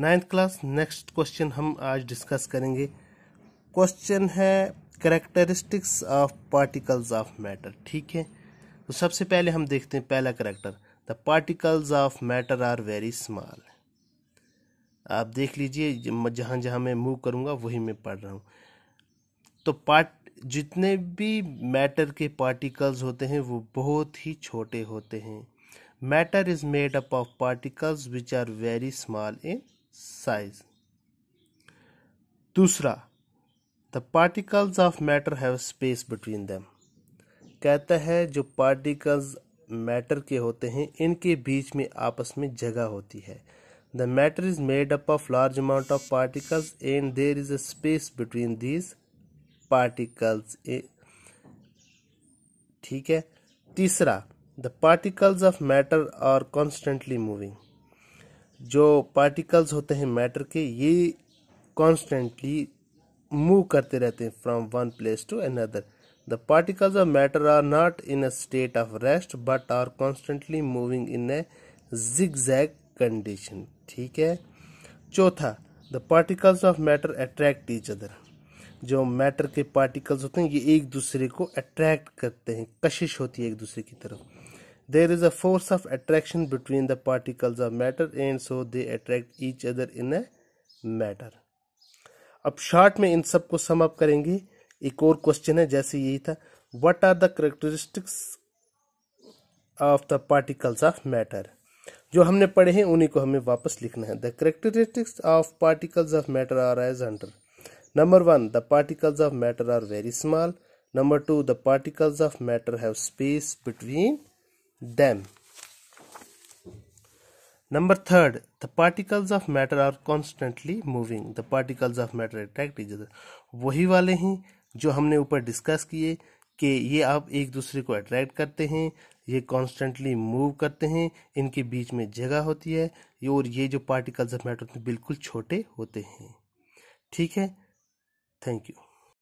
Ninth class next question हम आज discuss करेंगे क्वेश्चन है characteristics of particles of matter ठीक है तो सबसे पहले हम देखते हैं पहला character the particles of matter are very small आप देख लीजिए जहाँ जहाँ मैं मूव करूँगा वही मैं पढ़ रहा हूँ तो पार्ट जितने भी मैटर के पार्टिकल्स होते हैं वो बहुत ही छोटे होते हैं matter is made up of particles which are very small in size दूसरा the particles of matter have space between them कहता है जो पार्टिकल्स मैटर के होते हैं इनके बीच में आपस में जगह होती है the matter is made up of large amount of particles and there is a space between these particles ठीक है तीसरा the particles of matter are constantly moving जो पार्टिकल्स होते हैं मैटर के ये कॉन्स्टेंटली मूव करते रहते हैं from one place to another the particles of matter are not in a state of rest but are constantly moving in a zigzag condition ठीक है चौथा the particles of matter attract each other जो matter के particles होते हैं ये एक दूसरे को अट्रैक्ट करते हैं कशिश होती है एक दूसरे की तरफ There is a force of attraction between the particles of matter and so they attract each other in a matter. अब शॉर्ट में इन सबको सम अप करेंगे एक और क्वेश्चन है जैसे यही था what are the characteristics of the particles of matter जो हमने पढ़े हैं उन्हीं को हमें वापस लिखना है the characteristics of particles of matter are as under number one the particles of matter are very small number two the particles of matter have space between them. Number third, the particles of matter are constantly moving. The particles of matter attract each other. वही वाले हैं जो हमने ऊपर discuss किए कि ये आप एक दूसरे को अट्रैक्ट करते हैं ये कॉन्स्टेंटली मूव करते हैं इनके बीच में जगह होती है और ये जो पार्टिकल्स ऑफ मैटर होते हैं बिल्कुल छोटे होते हैं ठीक है थैंक यू